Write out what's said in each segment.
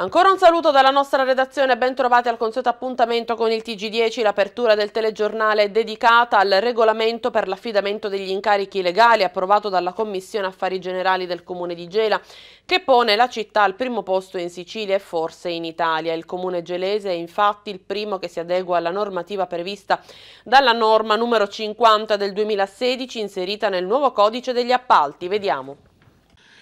Ancora un saluto dalla nostra redazione, ben trovati al consueto appuntamento con il TG10, l'apertura del telegiornale dedicata al regolamento per l'affidamento degli incarichi legali approvato dalla Commissione Affari Generali del Comune di Gela, che pone la città al primo posto in Sicilia e forse in Italia. Il Comune gelese è infatti il primo che si adegua alla normativa prevista dalla norma numero 50 del 2016 inserita nel nuovo codice degli appalti. Vediamo.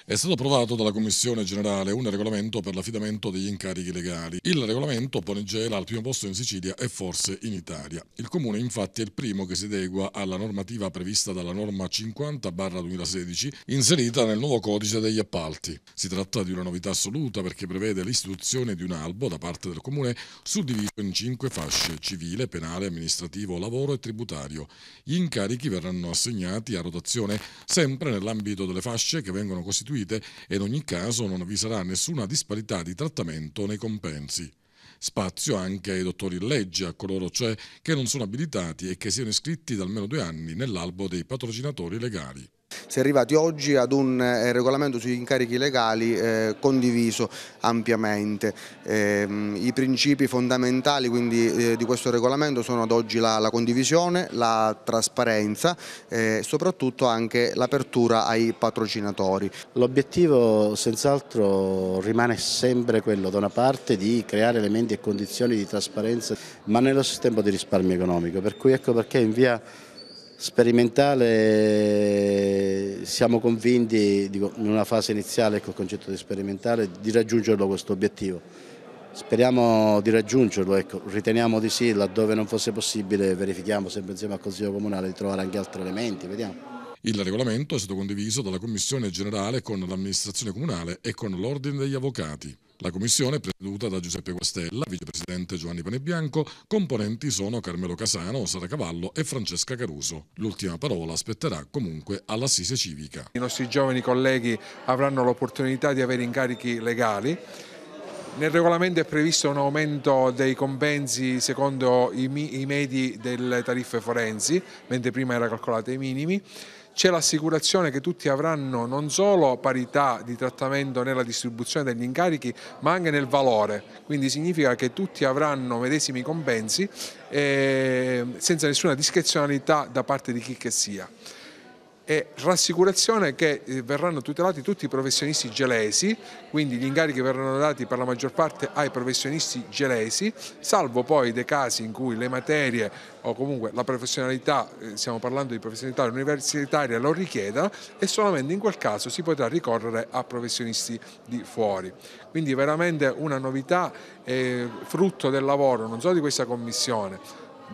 È stato approvato dalla Commissione generale un regolamento per l'affidamento degli incarichi legali. Il regolamento pone Gela al primo posto in Sicilia e forse in Italia. Il comune infatti è il primo che si adegua alla normativa prevista dalla norma 50-2016 inserita nel nuovo codice degli appalti. Si tratta di una novità assoluta perché prevede l'istituzione di un albo da parte del comune suddiviso in cinque fasce civile, penale, amministrativo, lavoro e tributario. Gli incarichi verranno assegnati a rotazione sempre nell'ambito delle fasce che vengono costituite costituite e in ogni caso non vi sarà nessuna disparità di trattamento nei compensi. Spazio anche ai dottori in legge, a coloro cioè che non sono abilitati e che siano iscritti da almeno due anni nell'albo dei patrocinatori legali. Si è arrivati oggi ad un eh, regolamento sugli incarichi legali eh, condiviso ampiamente. Eh, I principi fondamentali quindi, eh, di questo regolamento sono ad oggi la, la condivisione, la trasparenza eh, e soprattutto anche l'apertura ai patrocinatori. L'obiettivo senz'altro rimane sempre quello da una parte di creare elementi e condizioni di trasparenza ma nello stesso tempo di risparmio economico per cui ecco perché in via Sperimentale, siamo convinti, dico, in una fase iniziale col concetto di sperimentale, di raggiungerlo questo obiettivo. Speriamo di raggiungerlo, ecco. riteniamo di sì, laddove non fosse possibile verifichiamo sempre insieme al Consiglio Comunale di trovare anche altri elementi, vediamo. Il regolamento è stato condiviso dalla Commissione Generale con l'amministrazione comunale e con l'Ordine degli Avvocati. La commissione è presieduta da Giuseppe Guastella, vicepresidente Giovanni Panebianco, componenti sono Carmelo Casano, Sara Cavallo e Francesca Caruso. L'ultima parola aspetterà comunque all'assise civica. I nostri giovani colleghi avranno l'opportunità di avere incarichi legali nel regolamento è previsto un aumento dei compensi secondo i, medi delle tariffe forensi, mentre prima era calcolato i minimi c'è l'assicurazione che tutti avranno non solo parità di trattamento nella distribuzione degli incarichi ma anche nel valore, quindi significa che tutti avranno medesimi compensi eh, senza nessuna discrezionalità da parte di chi che sia e rassicurazione che eh, verranno tutelati tutti i professionisti gelesi, quindi gli incarichi verranno dati per la maggior parte ai professionisti gelesi, salvo poi dei casi in cui le materie o comunque la professionalità, eh, stiamo parlando di professionalità universitaria, lo richieda e solamente in quel caso si potrà ricorrere a professionisti di fuori. Quindi veramente una novità eh, frutto del lavoro non solo di questa commissione,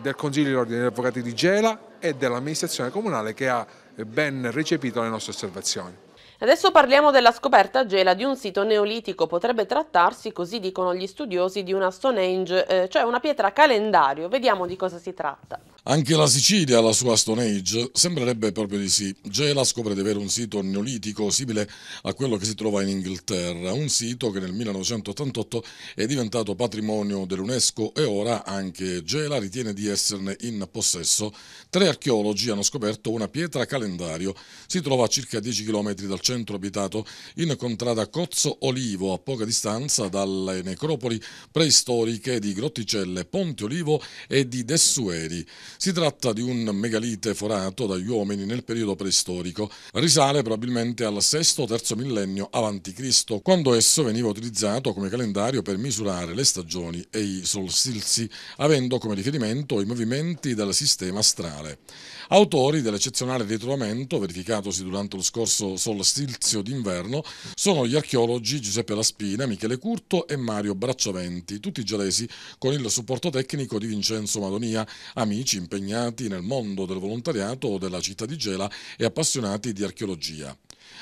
del Consiglio dell'Ordine degli Avvocati di Gela e dell'amministrazione comunale che ha ben recepito le nostre osservazioni. Adesso parliamo della scoperta a Gela di un sito neolitico, potrebbe trattarsi, così dicono gli studiosi, di una Stonehenge, eh, cioè una pietra calendario. Vediamo di cosa si tratta. Anche la Sicilia ha la sua Stonehenge? Sembrerebbe proprio di sì. Gela scopre di avere un sito neolitico simile a quello che si trova in Inghilterra, un sito che nel 1988 è diventato patrimonio dell'UNESCO e ora anche Gela ritiene di esserne in possesso. Tre archeologi hanno scoperto una pietra calendario, si trova a circa 10 km dal centro abitato in contrada Cozzo Olivo, a poca distanza dalle necropoli preistoriche di Grotticelle, Ponte Olivo e di Dessueri. Si tratta di un megalite forato dagli uomini nel periodo preistorico. Risale probabilmente al VI-III millennio a.C., quando esso veniva utilizzato come calendario per misurare le stagioni e i solstizi, avendo come riferimento i movimenti del sistema astrale. Autori dell'eccezionale ritrovamento, verificatosi durante lo scorso solstizio, solstizio d'inverno sono gli archeologi Giuseppe Laspina, Michele Curto e Mario Bracciaventi, tutti gelesi con il supporto tecnico di Vincenzo Madonia, amici impegnati nel mondo del volontariato della città di Gela e appassionati di archeologia.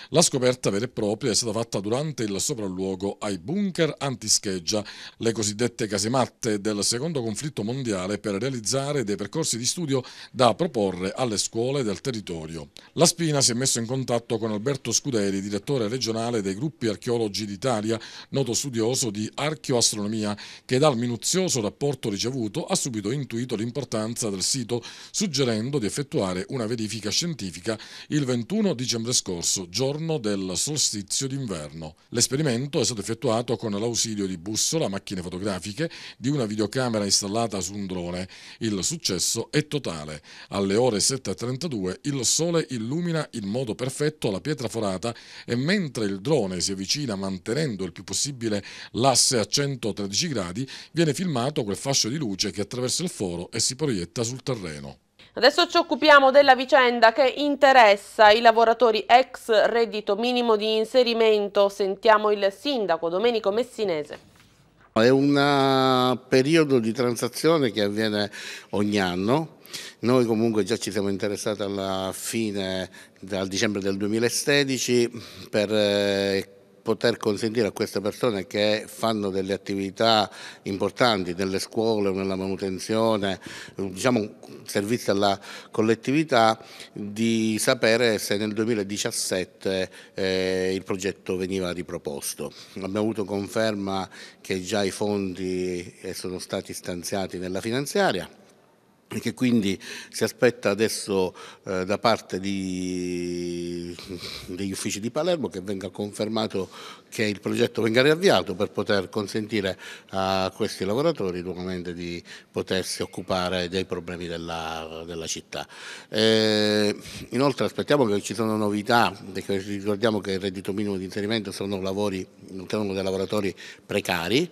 La scoperta vera e propria è stata fatta durante il sopralluogo ai bunker antischeggia, le cosiddette casematte del secondo conflitto mondiale per realizzare dei percorsi di studio da proporre alle scuole del territorio. La Spina si è messo in contatto con Alberto Scuderi, direttore regionale dei gruppi archeologi d'Italia, noto studioso di archeoastronomia, che dal minuzioso rapporto ricevuto ha subito intuito l'importanza del sito, suggerendo di effettuare una verifica scientifica il 21 dicembre scorso, giorno giorno del solstizio d'inverno. L'esperimento è stato effettuato con l'ausilio di bussola, macchine fotografiche, di una videocamera installata su un drone. Il successo è totale. Alle ore 7.32 il sole illumina in modo perfetto la pietra forata e mentre il drone si avvicina mantenendo il più possibile l'asse a 113 gradi, viene filmato quel fascio di luce che attraversa il foro e si proietta sul terreno. Adesso ci occupiamo della vicenda che interessa i lavoratori ex reddito minimo di inserimento. Sentiamo il sindaco Domenico Messinese. È un eh, periodo di transazione che avviene ogni anno. Noi comunque già ci siamo interessati alla fine, dal dicembre del 2016, per eh, poter consentire a queste persone che fanno delle attività importanti nelle scuole, nella manutenzione, diciamo servizi alla collettività, di sapere se nel 2017 eh, il progetto veniva riproposto. Abbiamo avuto conferma che già i fondi eh, sono stati stanziati nella finanziaria e che quindi si aspetta adesso eh, da parte di, degli uffici di Palermo che venga confermato che il progetto venga riavviato per poter consentire a questi lavoratori nuovamente di potersi occupare dei problemi della, della città. Eh, inoltre aspettiamo che ci siano novità, perché ricordiamo che il reddito minimo di inserimento sono lavori, sono dei lavoratori precari,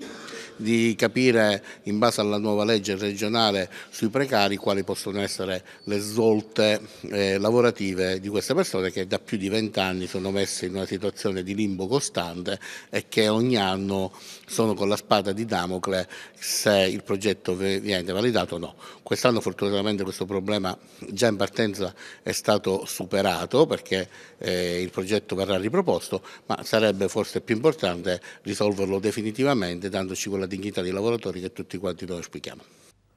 di capire in base alla nuova legge regionale sui precari quali possono essere le svolte eh, lavorative di queste persone che da più di vent'anni sono messe in una situazione di limbo costante e che ogni anno sono con la spada di Damocle se il progetto viene validato o no. Quest'anno fortunatamente questo problema già in partenza è stato superato perché eh, il progetto verrà riproposto, ma sarebbe forse più importante risolverlo definitivamente dandoci quella dignità dei lavoratori che tutti quanti noi auspichiamo.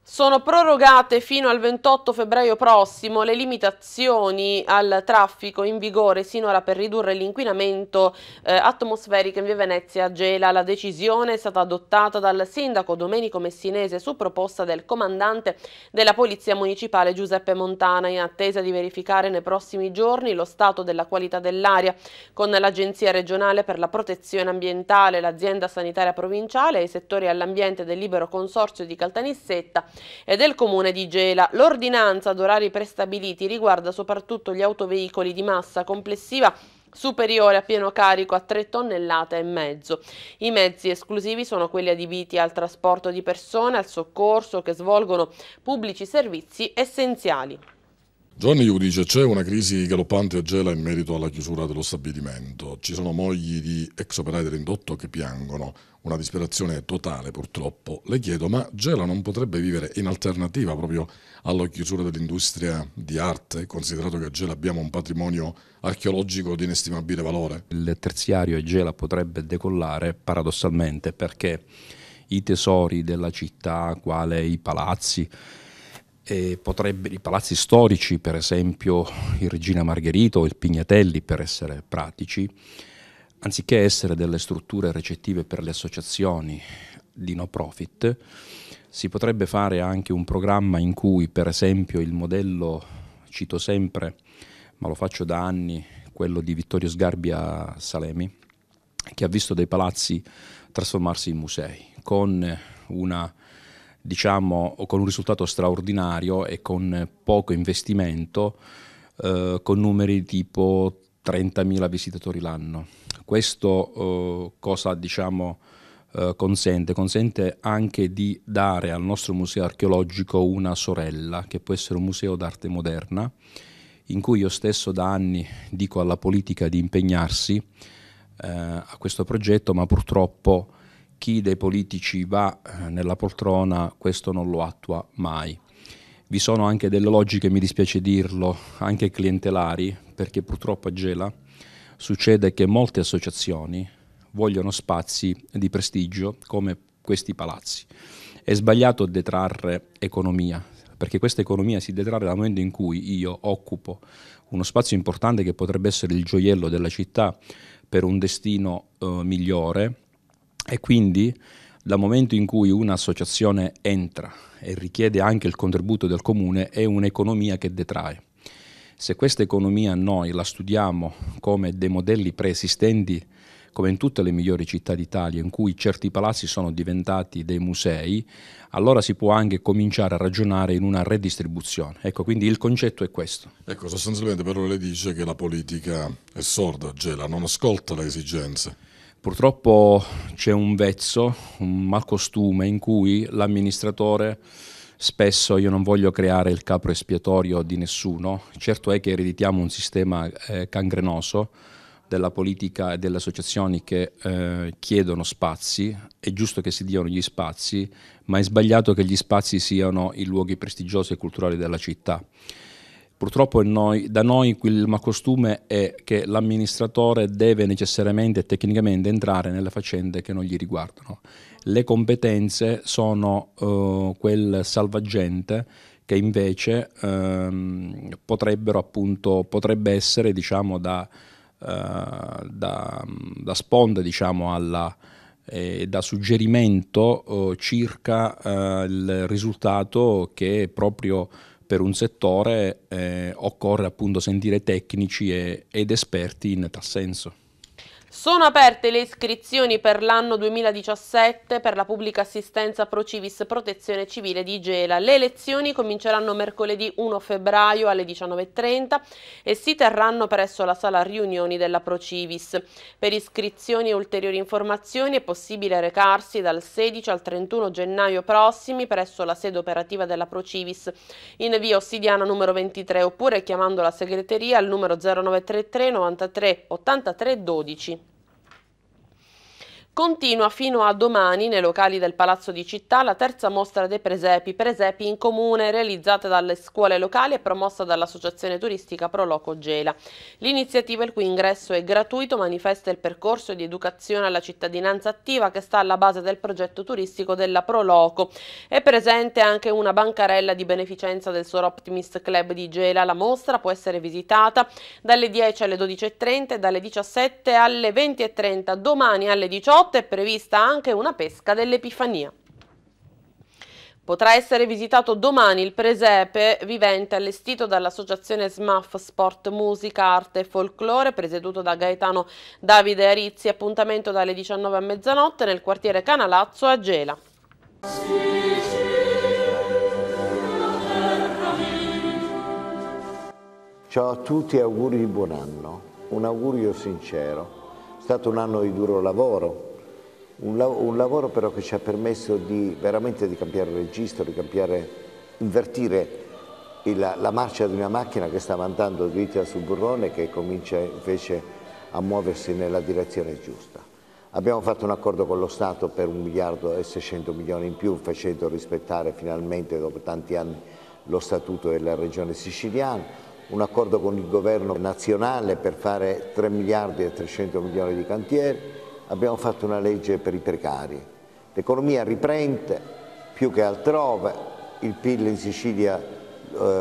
Sono prorogate fino al 28 febbraio prossimo le limitazioni al traffico in vigore sinora per ridurre l'inquinamento eh, atmosferico in via Venezia Gela. La decisione è stata adottata dal sindaco Domenico Messinese su proposta del comandante della Polizia Municipale Giuseppe Montana in attesa di verificare nei prossimi giorni lo stato della qualità dell'aria con l'Agenzia regionale per la protezione ambientale, l'azienda sanitaria provinciale e i settori all'ambiente del libero consorzio di Caltanissetta e del Comune di Gela. L'ordinanza ad orari prestabiliti riguarda soprattutto gli autoveicoli di massa complessiva superiore a pieno carico a 3 tonnellate e mezzo. I mezzi esclusivi sono quelli adibiti al trasporto di persone, al soccorso, che svolgono pubblici servizi essenziali. Giovanni Iuri dice c'è una crisi galoppante a Gela in merito alla chiusura dello stabilimento. Ci sono mogli di ex operai dell'indotto che piangono, una disperazione totale purtroppo. Le chiedo, ma Gela non potrebbe vivere in alternativa proprio alla chiusura dell'industria di arte, considerato che a Gela abbiamo un patrimonio archeologico di inestimabile valore? Il terziario a Gela potrebbe decollare paradossalmente perché i tesori della città, quale i palazzi, Potrebbe, I palazzi storici, per esempio il Regina Margherita o il Pignatelli, per essere pratici, anziché essere delle strutture recettive per le associazioni di no profit, si potrebbe fare anche un programma in cui, per esempio, il modello, cito sempre, ma lo faccio da anni, quello di Vittorio Sgarbi a Salemi, che ha visto dei palazzi trasformarsi in musei, con una diciamo, con un risultato straordinario e con poco investimento, eh, con numeri tipo 30.000 visitatori l'anno. Questo eh, cosa diciamo, eh, consente? Consente anche di dare al nostro museo archeologico una sorella, che può essere un museo d'arte moderna, in cui io stesso da anni dico alla politica di impegnarsi eh, a questo progetto, ma purtroppo chi dei politici va eh, nella poltrona questo non lo attua mai. Vi sono anche delle logiche, mi dispiace dirlo, anche clientelari, perché purtroppo a Gela succede che molte associazioni vogliono spazi di prestigio come questi palazzi. È sbagliato detrarre economia, perché questa economia si detrarre dal momento in cui io occupo uno spazio importante che potrebbe essere il gioiello della città per un destino eh, migliore, e quindi dal momento in cui un'associazione entra e richiede anche il contributo del comune, è un'economia che detrae. Se questa economia noi la studiamo come dei modelli preesistenti, come in tutte le migliori città d'Italia, in cui certi palazzi sono diventati dei musei, allora si può anche cominciare a ragionare in una redistribuzione. Ecco, quindi il concetto è questo. Ecco, sostanzialmente però lei dice che la politica è sorda, gela, non ascolta le esigenze. Purtroppo c'è un vezzo, un malcostume in cui l'amministratore spesso io non voglio creare il capro espiatorio di nessuno, certo è che ereditiamo un sistema eh, cangrenoso della politica e delle associazioni che eh, chiedono spazi, è giusto che si diano gli spazi, ma è sbagliato che gli spazi siano i luoghi prestigiosi e culturali della città. Purtroppo noi, da noi il costume è che l'amministratore deve necessariamente e tecnicamente entrare nelle faccende che non gli riguardano. Le competenze sono eh, quel salvagente che invece ehm, potrebbero appunto, potrebbe essere diciamo, da, eh, da, da, sponda diciamo, alla, eh, da suggerimento eh, circa eh, il risultato che proprio per un settore eh, occorre appunto sentire tecnici e, ed esperti in tal senso. Sono aperte le iscrizioni per l'anno 2017 per la pubblica assistenza Pro Civis Protezione Civile di Gela. Le elezioni cominceranno mercoledì 1 febbraio alle 19.30 e si terranno presso la sala riunioni della Pro Civis. Per iscrizioni e ulteriori informazioni è possibile recarsi dal 16 al 31 gennaio prossimi presso la sede operativa della Pro Civis in via Ossidiana numero 23 oppure chiamando la segreteria al numero 0933 93 83 12. Continua fino a domani nei locali del Palazzo di Città la terza mostra dei presepi, presepi in comune, realizzata dalle scuole locali e promossa dall'associazione turistica Proloco Gela. L'iniziativa il cui ingresso è gratuito manifesta il percorso di educazione alla cittadinanza attiva che sta alla base del progetto turistico della Proloco. È presente anche una bancarella di beneficenza del Sor Optimist Club di Gela. La mostra può essere visitata dalle 10 alle 12.30 e dalle 17 alle 20.30, domani alle 18 notte è prevista anche una pesca dell'Epifania. Potrà essere visitato domani il presepe vivente allestito dall'associazione SMAF Sport Musica, Arte e Folklore, presieduto da Gaetano Davide Arizzi, appuntamento dalle 19 a mezzanotte nel quartiere Canalazzo a Gela. Ciao a tutti e auguri di buon anno, un augurio sincero. È stato un anno di duro lavoro, un, lav un, lavoro però che ci ha permesso di, veramente di cambiare registro, di cambiare, invertire la, la, marcia di una macchina che stava andando dritta sul burrone e che comincia invece a muoversi nella direzione giusta. Abbiamo fatto un accordo con lo Stato per 1 miliardo e 600 milioni in più, facendo rispettare finalmente dopo tanti anni lo statuto della regione siciliana, un accordo con il governo nazionale per fare 3 miliardi e 300 milioni di cantieri, abbiamo fatto una legge per i precari. L'economia riprende più che altrove, il PIL in Sicilia eh,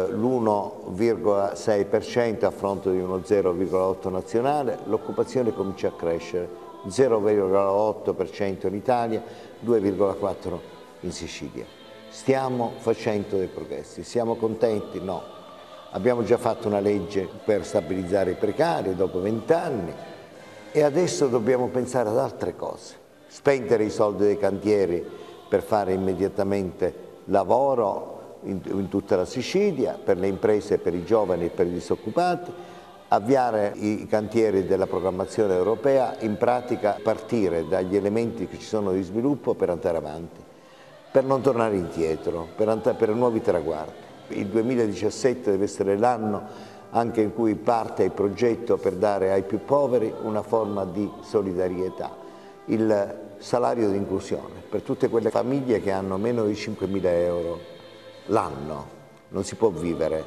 l'1,6% a fronte di uno 0,8 nazionale, l'occupazione comincia a crescere, 0,8% in Italia, 2,4% in Sicilia. Stiamo facendo dei progressi, siamo contenti? No. Abbiamo già fatto una legge per stabilizzare i precari dopo vent'anni, e adesso dobbiamo pensare ad altre cose, spendere i soldi dei cantieri per fare immediatamente lavoro in, in tutta la Sicilia, per le imprese, per i giovani e per i disoccupati, avviare i cantieri della programmazione europea, in pratica partire dagli elementi che ci sono di sviluppo per andare avanti, per non tornare indietro, per, per nuovi traguardi. Il 2017 deve essere l'anno anche in cui parte il progetto per dare ai più poveri una forma di solidarietà, il salario di inclusione per tutte quelle famiglie che hanno meno di 5.000 euro l'anno, non si può vivere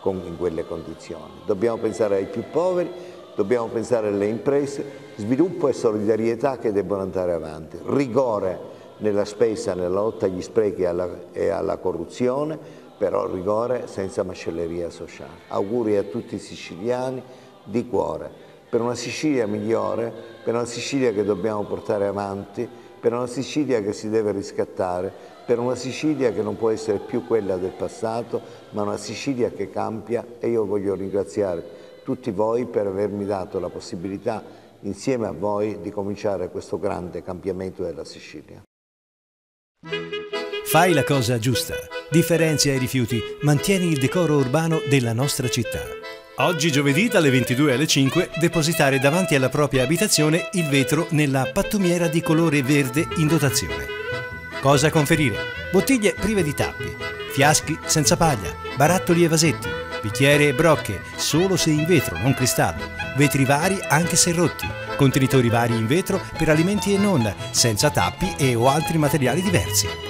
con, in quelle condizioni, dobbiamo pensare ai più poveri, dobbiamo pensare alle imprese, sviluppo e solidarietà che debbono andare avanti, rigore nella spesa, nella lotta agli sprechi e alla, e alla corruzione, però rigore senza macelleria sociale. Auguri a tutti i siciliani di cuore, per una Sicilia migliore, per una Sicilia che dobbiamo portare avanti, per una Sicilia che si deve riscattare, per una Sicilia che non può essere più quella del passato, ma una Sicilia che cambia e io voglio ringraziare tutti voi per avermi dato la possibilità insieme a voi di cominciare questo grande cambiamento della Sicilia. Fai la cosa giusta, differenzia i rifiuti, mantieni il decoro urbano della nostra città. Oggi giovedì dalle 22 alle 5 depositare davanti alla propria abitazione il vetro nella pattumiera di colore verde in dotazione. Cosa conferire? Bottiglie prive di tappi, fiaschi senza paglia, barattoli e vasetti, bicchiere e brocche, solo se in vetro, non cristallo, vetri vari anche se rotti, contenitori vari in vetro per alimenti e non, senza tappi e o altri materiali diversi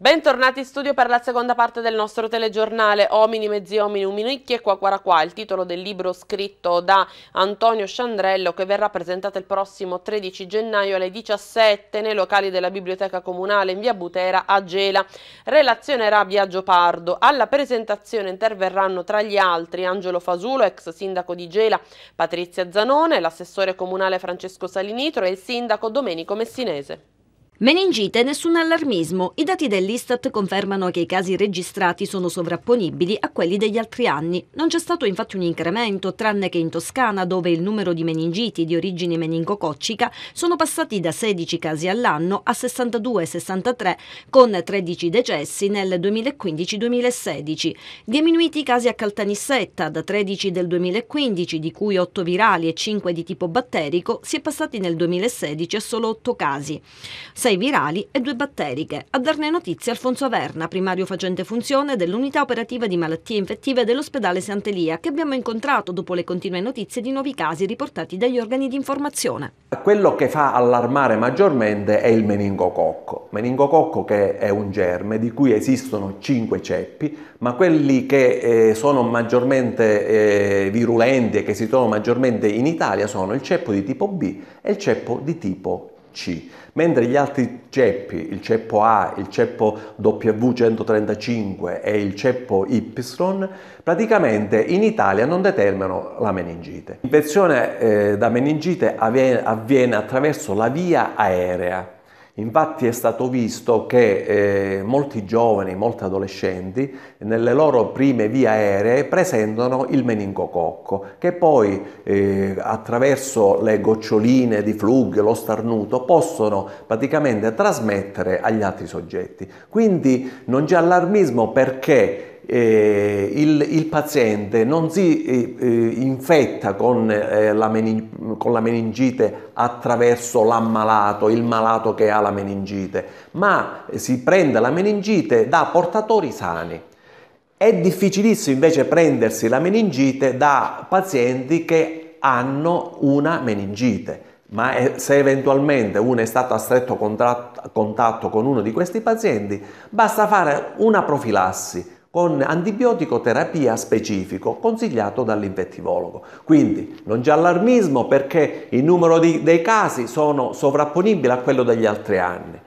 Bentornati in studio per la seconda parte del nostro telegiornale Omini mezzi omini uminicchi e qua qua qua il titolo del libro scritto da Antonio Sciandrello che verrà presentato il prossimo 13 gennaio alle 17 nei locali della Biblioteca Comunale in via Butera a Gela. Relazionerà Biagio Pardo. Alla presentazione interverranno tra gli altri Angelo Fasulo, ex sindaco di Gela, Patrizia Zanone, l'assessore comunale Francesco Salinitro e il sindaco Domenico Messinese. Meningite, nessun allarmismo. I dati dell'Istat confermano che i casi registrati sono sovrapponibili a quelli degli altri anni. Non c'è stato infatti un incremento, tranne che in Toscana, dove il numero di meningiti di origine meningococcica sono passati da 16 casi all'anno a 62 63, con 13 decessi nel 2015-2016. Diminuiti i casi a Caltanissetta, da 13 del 2015, di cui 8 virali e 5 di tipo batterico, si è passati nel 2016 a solo 8 casi. 6 virali e due batteriche. A darne notizie Alfonso Averna, primario facente funzione dell'unità operativa di malattie infettive dell'ospedale Sant'Elia, che abbiamo incontrato dopo le continue notizie di nuovi casi riportati dagli organi di informazione. Quello che fa allarmare maggiormente è il meningococco. Meningococco che è un germe di cui esistono cinque ceppi, ma quelli che eh, sono maggiormente eh, virulenti e che si trovano maggiormente in Italia sono il ceppo di tipo B e il ceppo di tipo C mentre gli altri ceppi, il ceppo A, il ceppo W135 e il ceppo Y, praticamente in Italia non determinano la meningite. L'infezione eh, da meningite avviene, avviene attraverso la via aerea Infatti è stato visto che eh, molti giovani, molti adolescenti, nelle loro prime vie aeree presentano il meningococco, che poi eh, attraverso le goccioline di flug, lo starnuto, possono praticamente trasmettere agli altri soggetti. Quindi non c'è allarmismo perché eh, il, il, paziente non si eh, infetta con, eh, la con, la meningite attraverso l'ammalato, il malato che ha la meningite, ma si prende la meningite da portatori sani. È difficilissimo invece prendersi la meningite da pazienti che hanno una meningite ma se eventualmente uno è stato a stretto contatto con uno di questi pazienti, basta fare una profilassi con antibiotico terapia specifico consigliato dall'infettivologo. Quindi non c'è allarmismo perché il numero di, dei casi sono sovrapponibili a quello degli altri anni.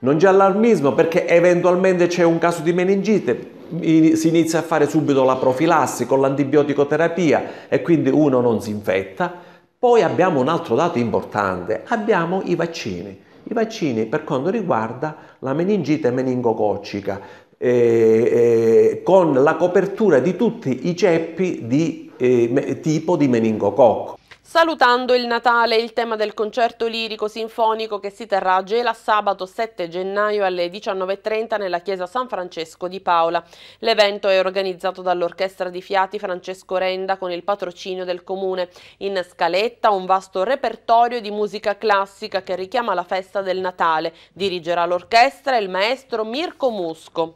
Non c'è allarmismo perché eventualmente c'è un caso di meningite, si inizia a fare subito la profilassi con l'antibiotico terapia e quindi uno non si infetta. Poi abbiamo un altro dato importante, abbiamo i vaccini. I vaccini per quanto riguarda la meningite meningococcica, eh, eh, con la copertura di tutti i ceppi di eh, tipo di meningococco. Salutando il Natale, il tema del concerto lirico sinfonico che si terrà a Gela sabato 7 gennaio alle 19.30 nella chiesa San Francesco di Paola. L'evento è organizzato dall'Orchestra di Fiati Francesco Renda con il patrocinio del Comune. In scaletta un vasto repertorio di musica classica che richiama la festa del Natale. Dirigerà l'orchestra il maestro Mirko Musco.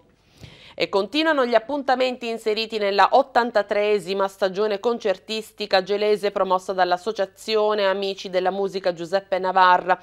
E continuano gli appuntamenti inseriti nella 83esima stagione concertistica gelese promossa dall'Associazione Amici della Musica Giuseppe Navarra.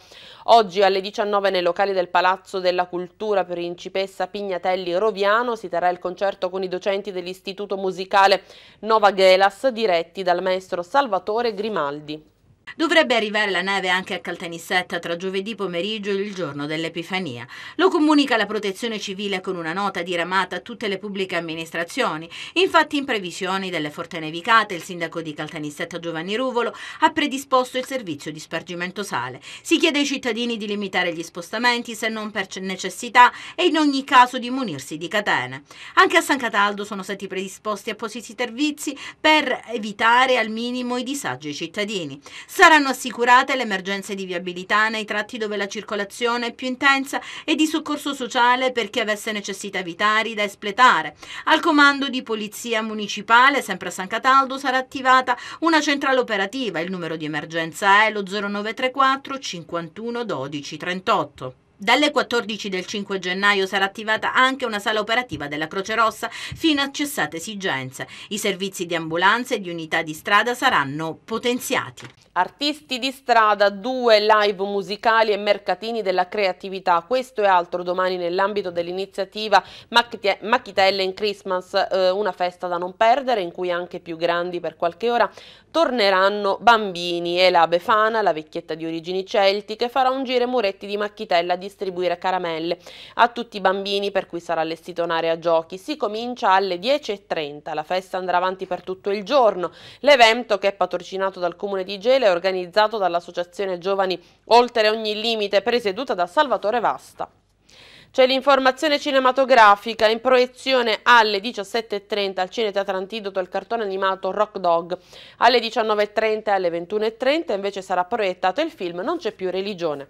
Oggi alle 19 nei locali del Palazzo della Cultura Principessa Pignatelli Roviano si terrà il concerto con i docenti dell'Istituto Musicale Nova Gelas diretti dal maestro Salvatore Grimaldi. Dovrebbe arrivare la nave anche a Caltanissetta tra giovedì pomeriggio e il giorno dell'Epifania. Lo comunica la Protezione Civile con una nota diramata a tutte le pubbliche amministrazioni. Infatti, in previsione delle forte nevicate, il sindaco di Caltanissetta Giovanni Ruvolo ha predisposto il servizio di spargimento sale. Si chiede ai cittadini di limitare gli spostamenti se non per necessità e in ogni caso di munirsi di catene. Anche a San Cataldo sono stati predisposti appositi servizi per evitare al minimo i disagi ai cittadini. Saranno assicurate le emergenze di viabilità nei tratti dove la circolazione è più intensa e di soccorso sociale per chi avesse necessità vitali da espletare. Al comando di Polizia Municipale, sempre a San Cataldo, sarà attivata una centrale operativa. Il numero di emergenza è lo 0934 51 12 38. Dalle 14 del 5 gennaio sarà attivata anche una sala operativa della Croce Rossa fino a cessate esigenze. I servizi di ambulanze e di unità di strada saranno potenziati. Artisti di strada, due live musicali e mercatini della creatività. Questo e altro domani nell'ambito dell'iniziativa Macchitelle in Christmas, eh, una festa da non perdere in cui anche più grandi per qualche ora torneranno bambini e la Befana, la vecchietta di origini celtiche, farà un giro muretti di Macchitella di distribuire caramelle a tutti i bambini per cui sarà allestita un'area giochi. Si comincia alle 10.30, la festa andrà avanti per tutto il giorno. L'evento, che è patrocinato dal Comune di Gela, è organizzato dall'Associazione Giovani Oltre Ogni Limite, presieduta da Salvatore Vasta. C'è l'informazione cinematografica in proiezione alle 17.30 al Cineteatro Antidoto il cartone animato Rock Dog. Alle 19.30 e alle 21.30 invece sarà proiettato il film Non c'è più religione.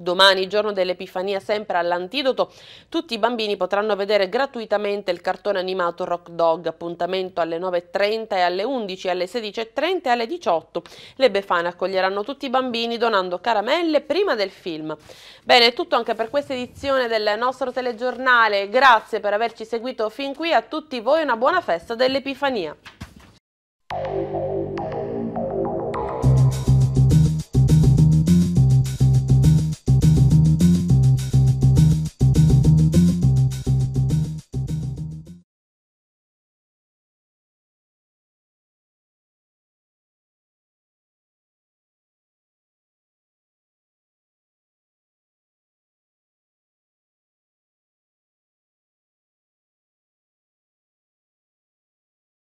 Domani, giorno dell'Epifania, sempre all'Antidoto, tutti i bambini potranno vedere gratuitamente il cartone animato Rock Dog, appuntamento alle 9.30 e alle 11, alle 16.30 e alle 18. Le Befane accoglieranno tutti i bambini donando caramelle prima del film. Bene, è tutto anche per questa edizione del nostro telegiornale. Grazie per averci seguito fin qui. A tutti voi una buona festa dell'Epifania.